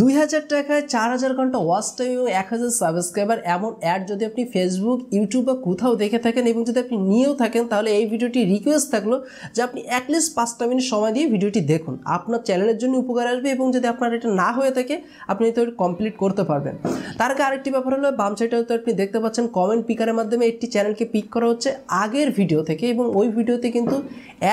দুই হাজার টাকায় চার হাজার ঘন্টা ওয়াচ টাইম এবং এক হাজার সাবস্ক্রাইবার এমন অ্যাড যদি আপনি ফেসবুক ইউটিউব বা কোথাও দেখে থাকেন এবং যদি আপনি নিয়েও থাকেন তাহলে এই ভিডিওটি রিকোয়েস্ট থাকলো যে আপনি অ্যাটলিস্ট পাঁচটা মিনিট সময় দিয়ে ভিডিওটি দেখুন আপনার চ্যানেলের জন্য উপকার আসবে এবং যদি আপনার এটা না হয়ে থাকে আপনি তো কমপ্লিট করতে পারবেন তার আগে আরেকটি ব্যাপার হলো বাম সাইডে হয়তো আপনি দেখতে পাচ্ছেন কমেন্ট পিকারের মাধ্যমে একটি চ্যানেলকে পিক করা হচ্ছে আগের ভিডিও থেকে এবং ওই ভিডিওতে কিন্তু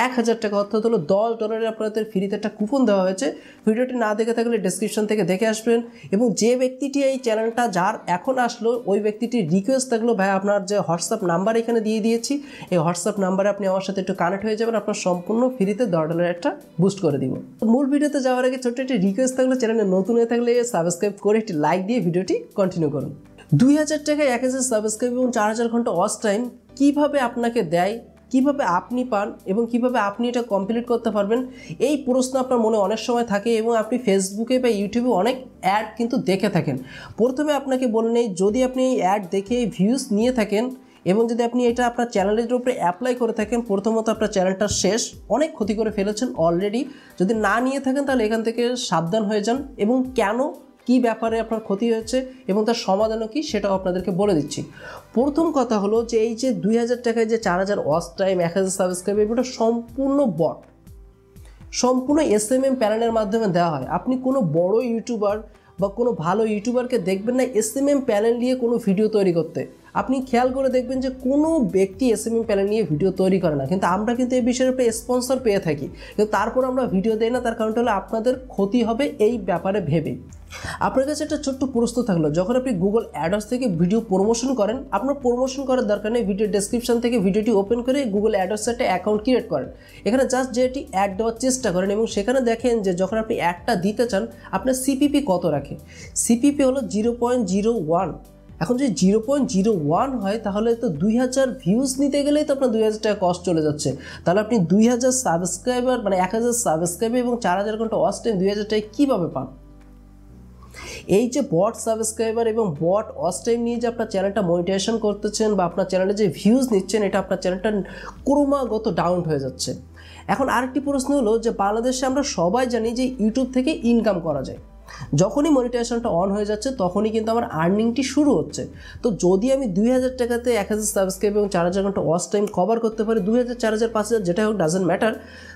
এক হাজার টাকা অর্থাৎ হলো দশ ডলারের আপনাদের ফ্রিতে একটা কুপন দেওয়া হয়েছে ভিডিওটি না দেখে থাকলে ডিসক্রিপশন থেকে দেখে আসবেন এবং যে ব্যক্তিটি এই চ্যানেলটা যার এখন আসলো ওই ব্যক্তিটির রিকোয়েস্ট থাকলো ভাই আপনার যে হোয়াটসঅ্যাপ নাম্বার এখানে দিয়ে দিয়েছি এই হোয়াটসঅ্যাপ নাম্বারে আপনি আমার সাথে একটু কানেক্ট হয়ে যাবেন আপনার সম্পূর্ণ ফ্রিতে দশ ডলারের একটা বুস্ট করে দিব মূল ভিডিওতে যাওয়ার আগে ছোট্ট একটি রিকোয়েস্ট থাকলে চ্যানেলে নতুন হয়ে থাকলে সাবস্ক্রাইব করে একটি লাইক দিয়ে ভিডিওটি কন্টিনিউ করুন দুই হাজার টাকায় এক হাজার সাবস্ক্রাইব এবং চার হাজার ঘন্টা অস টাইম কীভাবে আপনাকে দেয় কিভাবে আপনি পান এবং কিভাবে আপনি এটা কমপ্লিট করতে পারবেন এই প্রশ্ন আপনার মনে অনেক সময় থাকে এবং আপনি ফেসবুকে বা ইউটিউবে অনেক অ্যাড কিন্তু দেখে থাকেন প্রথমে আপনাকে বলে নেই যদি আপনি এই অ্যাড দেখে ভিউজ নিয়ে থাকেন এবং যদি আপনি এটা আপনার চ্যানেলের উপরে অ্যাপ্লাই করে থাকেন প্রথমত আপনার চ্যানেলটা শেষ অনেক ক্ষতি করে ফেলেছেন অলরেডি যদি না নিয়ে থাকেন তাহলে এখান থেকে সাবধান হয়ে যান এবং কেন কি ব্যাপারে আপনার ক্ষতি হয়েছে এবং তার সমাধানও কী সেটাও আপনাদেরকে বলে দিচ্ছি প্রথম কথা হলো যে এই যে দুই হাজার টাকায় যে চার হাজার ওয়াচ টাইম এক হাজার সাবস্ক্রাইব এগুলো সম্পূর্ণ বট সম্পূর্ণ এস এম এম প্যানেলের মাধ্যমে দেওয়া হয় আপনি কোনো বড় ইউটিউবার বা কোনো ভালো ইউটিউবারকে দেখবেন না এস এম এম প্যানেল নিয়ে কোনো ভিডিও তৈরি করতে আপনি খেয়াল করে দেখবেন যে কোনো ব্যক্তি এস এম এম প্যানেল নিয়ে ভিডিও তৈরি করে না কিন্তু আমরা কিন্তু এই বিষয়ের উপরে স্পন্সর পেয়ে থাকি কিন্তু তারপর আমরা ভিডিও দেই না তার কারণটা হলো আপনাদের ক্ষতি হবে এই ব্যাপারে ভেবেই আপনার কাছে একটা ছোট্ট প্রশ্ন থাকলো যখন আপনি গুগল অ্যাডস থেকে ভিডিও প্রমোশন করেন আপনার প্রমোশন করার দরকার নেই ভিডিও ডেসক্রিপশন থেকে ভিডিওটি ওপেন করে গুগল অ্যাডস একটা অ্যাকাউন্ট ক্রিয়েট করেন এখানে জাস্ট যে এটি অ্যাড দেওয়ার চেষ্টা করেন এবং সেখানে দেখেন যে যখন আপনি অ্যাডটা দিতে চান আপনার সিপিপি কত রাখে সিপিপি হলো জিরো পয়েন্ট জিরো ওয়ান এখন যদি জিরো পয়েন্ট জিরো ওয়ান হয় তাহলে তো দুই হাজার ভিউজ নিতে গেলেই তো আপনার দুই হাজার টাকা কস্ট চলে যাচ্ছে তাহলে আপনি দুই হাজার সাবস্ক্রাইবার মানে এক হাজার সাবস্ক্রাইবার এবং চার হাজার ঘন্টা ওয়াস্ট টাইম দুই হাজার টাকায় কীভাবে পান এই যে বট সাবস্ক্রাইবার এবং বট ওয়াচ টাইম নিয়ে যে আপনার চ্যানেলটা মনিটাইজেশন করতেছেন বা আপনার চ্যানেলে যে ভিউজ নিচ্ছেন এটা আপনার চ্যানেলটা ক্রমাগত ডাউন হয়ে যাচ্ছে এখন আরেকটি প্রশ্ন হলো যে বাংলাদেশে আমরা সবাই জানি যে ইউটিউব থেকে ইনকাম করা যায় যখনই মনিটাইজেশনটা অন হয়ে যাচ্ছে তখনই কিন্তু আমার আর্নিংটি শুরু হচ্ছে তো যদি আমি দুই হাজার টাকাতে এক হাজার সাবস্ক্রাইব এবং চার হাজার ঘন্টা ওয়াশ টাইম কভার করতে পারি দুই হাজার চার হাজার পাঁচ হাজার যেটা হোক ডাজেন্ট ম্যাটার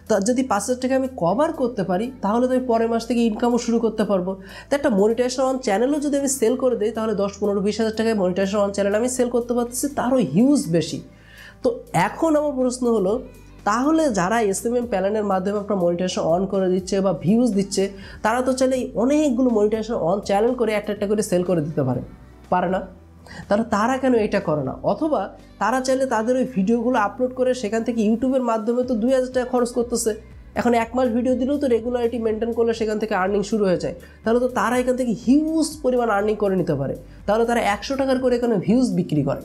তার যদি পাঁচ হাজার টাকা আমি কভার করতে পারি তাহলে তো আমি পরের মাস থেকে ইনকামও শুরু করতে পারবো তো একটা মনিটাইজেশন অন চ্যানেলও যদি আমি সেল করে দিই তাহলে দশ পনেরো বিশ হাজার টাকায় মনিটাইজেশন অন চ্যানেল আমি সেল করতে পারতেছি তারও হিউজ বেশি তো এখন আমার প্রশ্ন হলো তাহলে যারা এস এম এম প্যানেলের মাধ্যমে আপনার মনিটাইজেশন অন করে দিচ্ছে বা ভিউজ দিচ্ছে তারা তো চাইলে অনেকগুলো মনিটাইজেশন অন চ্যানেল করে একটা একটা করে সেল করে দিতে পারে পারে না তাহলে তারা কেন এটা করে না অথবা তারা চাইলে তাদের ওই ভিডিওগুলো আপলোড করে সেখান থেকে ইউটিউবের মাধ্যমে তো দুই হাজার টাকা খরচ করতেছে এখন এক মাস ভিডিও দিলেও তো রেগুলারিটি মেনটেন করলে সেখান থেকে আর্নিং শুরু হয়ে যায় তাহলে তো তারা এখান থেকে হিউজ পরিমাণ আর্নিং করে নিতে পারে তাহলে তারা একশো টাকার করে এখানে ভিউজ বিক্রি করে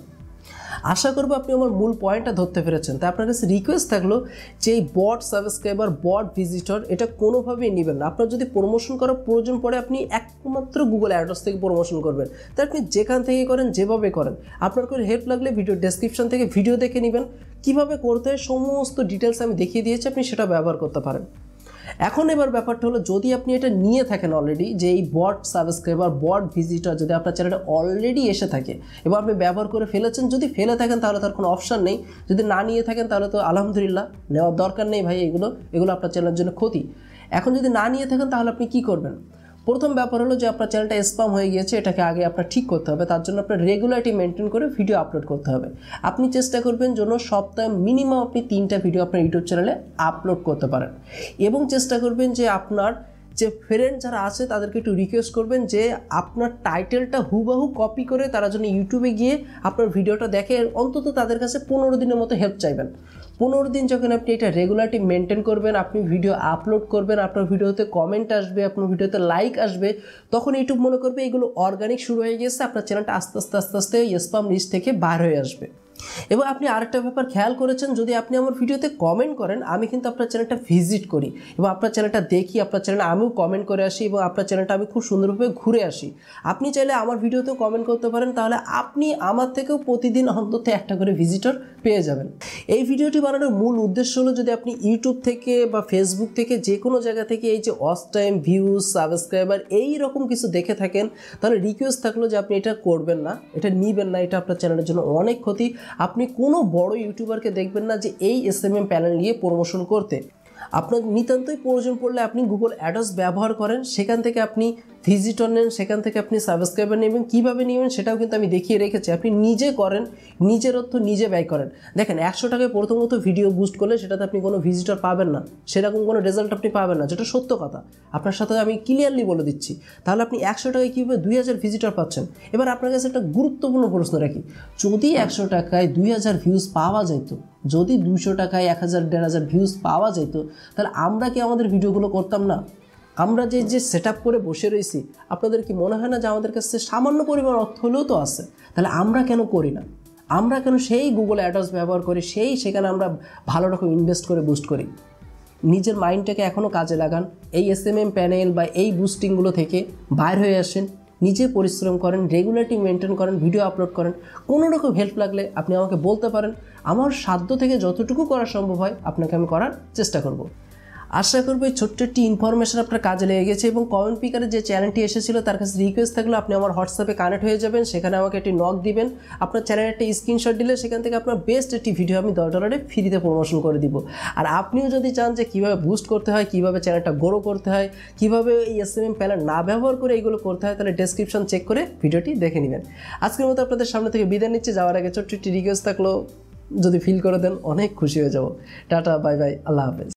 আশা করবো আপনি আমার মূল পয়েন্টটা ধরতে পেরেছেন তাই আপনার কাছে রিকোয়েস্ট থাকলো যে এই বট সাবস্ক্রাইবার বট ভিজিটর এটা কোনোভাবেই নেবেন না আপনার যদি প্রমোশন করার প্রয়োজন পড়ে আপনি একমাত্র গুগল অ্যাড্রেস থেকে প্রমোশন করবেন তাই আপনি যেখান থেকে করেন যেভাবে করেন আপনার কোনো হেল্প লাগলে ভিডিও ডেসক্রিপশন থেকে ভিডিও দেখে নেবেন কীভাবে করতে হয় সমস্ত ডিটেলস আমি দেখিয়ে দিয়েছি আপনি সেটা ব্যবহার করতে পারেন এখন এবার ব্যাপারটা হলো যদি আপনি এটা নিয়ে থাকেন অলরেডি যে এই বট সাবস্ক্রাইবার বট ভিজিটার যদি আপনার চ্যানেলটা অলরেডি এসে থাকে এবার আপনি ব্যবহার করে ফেলেছেন যদি ফেলে থাকেন তাহলে তার কোনো অপশান নেই যদি না নিয়ে থাকেন তাহলে তো আলহামদুলিল্লাহ নেওয়ার দরকার নেই ভাই এগুলো এগুলো আপনার চ্যানেলের জন্য ক্ষতি এখন যদি না নিয়ে থাকেন তাহলে আপনি কি করবেন প্রথম ব্যাপার হলো যে আপনার চ্যানেলটা স্পাম হয়ে গিয়েছে এটাকে আগে আপনার ঠিক করতে হবে তার জন্য আপনার রেগুলারিটি মেনটেন করে ভিডিও আপলোড করতে হবে আপনি চেষ্টা করবেন যেন সপ্তাহে মিনিমাম আপনি তিনটা ভিডিও আপনার ইউটিউব চ্যানেলে আপলোড করতে পারেন এবং চেষ্টা করবেন যে আপনার যে ফ্রেন্ড যারা আছে তাদেরকে একটু রিকোয়েস্ট করবেন যে আপনার টাইটেলটা হুবাহু কপি করে তারা যেন ইউটিউবে গিয়ে আপনার ভিডিওটা দেখে অন্তত তাদের কাছে পনেরো দিনের মতো হেল্প চাইবেন পনেরো দিন যখন আপনি এটা রেগুলারটি মেনটেন করবেন আপনি ভিডিও আপলোড করবেন আপনার ভিডিওতে কমেন্ট আসবে আপনার ভিডিওতে লাইক আসবে তখন ইউটিউব মনে করবে এগুলো অর্গানিক শুরু হয়ে গেছে আপনার চ্যানেলটা আস্তে আস্তে আস্তে আস্তে স্পাম লিস্ট থেকে বার হয়ে আসবে এবং আপনি আরেকটা ব্যাপার খেয়াল করেছেন যদি আপনি আমার ভিডিওতে কমেন্ট করেন আমি কিন্তু আপনার চ্যানেলটা ভিজিট করি এবং আপনার চ্যানেলটা দেখি আপনার চ্যানেল আমিও কমেন্ট করে আসি এবং আপনার চ্যানেলটা আমি খুব সুন্দরভাবে ঘুরে আসি আপনি চাইলে আমার ভিডিওতেও কমেন্ট করতে পারেন তাহলে আপনি আমার থেকেও প্রতিদিন অন্তত একটা করে ভিজিটর পেয়ে যাবেন এই ভিডিওটি বানানোর মূল উদ্দেশ্য হলো যদি আপনি ইউটিউব থেকে বা ফেসবুক থেকে যে কোনো জায়গা থেকে এই যে অস টাইম ভিউজ সাবস্ক্রাইবার এই রকম কিছু দেখে থাকেন তাহলে রিকোয়েস্ট থাকলো যে আপনি এটা করবেন না এটা নিবেন না এটা আপনার চ্যানেলের জন্য অনেক ক্ষতি আপনি কোনো বড় ইউটিউবারকে দেখবেন না যে এই এস এম এম প্যানেল নিয়ে প্রমোশন করতে আপনার নিতান্তই প্রয়োজন পড়লে আপনি গুগল অ্যাডস ব্যবহার করেন সেখান থেকে আপনি ভিজিটর নেন সেখান থেকে আপনি সাবস্ক্রাইবার নেবেন কীভাবে নেবেন সেটাও কিন্তু আমি দেখিয়ে রেখেছি আপনি নিজে করেন নিজের অর্থ নিজে ব্যয় করেন দেখেন একশো টাকায় প্রথমত ভিডিও বুস্ট করলে সেটাতে আপনি কোনো ভিজিটর পাবেন না সেরকম কোনো রেজাল্ট আপনি পাবেন না যেটা সত্য কথা আপনার সাথে আমি ক্লিয়ারলি বলে দিচ্ছি তাহলে আপনি একশো টাকায় কীভাবে দুই হাজার ভিজিটর পাচ্ছেন এবার আপনার কাছে একটা গুরুত্বপূর্ণ প্রশ্ন রাখি যদি একশো টাকায় দুই হাজার ভিউজ পাওয়া যেত যদি দুশো টাকায় এক হাজার দেড় হাজার ভিউজ পাওয়া যেত তাহলে আমরা কি আমাদের ভিডিওগুলো করতাম না আমরা যে যে সেট করে বসে রয়েছি আপনাদের কি মনে হয় না যে আমাদের কাছে সামান্য পরিমাণ অর্থ হলেও তো আছে তাহলে আমরা কেন করি না আমরা কেন সেই গুগল অ্যাডস ব্যবহার করি সেই সেখানে আমরা ভালো রকম ইনভেস্ট করে বুস্ট করি নিজের মাইন্ডটাকে এখনও কাজে লাগান এই এস এম এম প্যানেল বা এই বুস্টিংগুলো থেকে বাইর হয়ে আসেন নিজে পরিশ্রম করেন রেগুলারটি মেনটেন করেন ভিডিও আপলোড করেন কোনো রকম হেল্প লাগলে আপনি আমাকে বলতে পারেন আমার সাধ্য থেকে যতটুকু করা সম্ভব হয় আপনাকে আমি করার চেষ্টা করব আশা করবো এই ছোট্ট একটি ইনফরমেশন আপনার কাজে লেগে গেছে এবং কমেন্ট পিকারে যে চ্যানেলটি এসেছিল তার কাছে রিকোয়েস্ট থাকলে আপনি আমার হোয়াটসঅ্যাপে কানেক্ট হয়ে যাবেন সেখানে আমাকে একটি নক দিবেন আপনার চ্যানেলের একটা স্ক্রিনশট দিলে সেখান থেকে আপনার বেস্ট একটি ভিডিও আমি দশ ডলারে ফ্রিতে প্রমোশন করে দিব আর আপনিও যদি চান যে কীভাবে বুস্ট করতে হয় কীভাবে চ্যানেলটা গ্রো করতে হয় কীভাবে এই এস এম এম না ব্যবহার করে এইগুলো করতে হয় তাহলে ডেসক্রিপশন চেক করে ভিডিওটি দেখে নেবেন আজকের মতো আপনাদের সামনে থেকে বিদায় নিচ্ছে যাওয়ার আগে ছোট্ট একটি রিকোয়েস্ট থাকলো যদি ফিল করে দেন অনেক খুশি হয়ে যাব টাটা বাই বাই আল্লাহ হাফেজ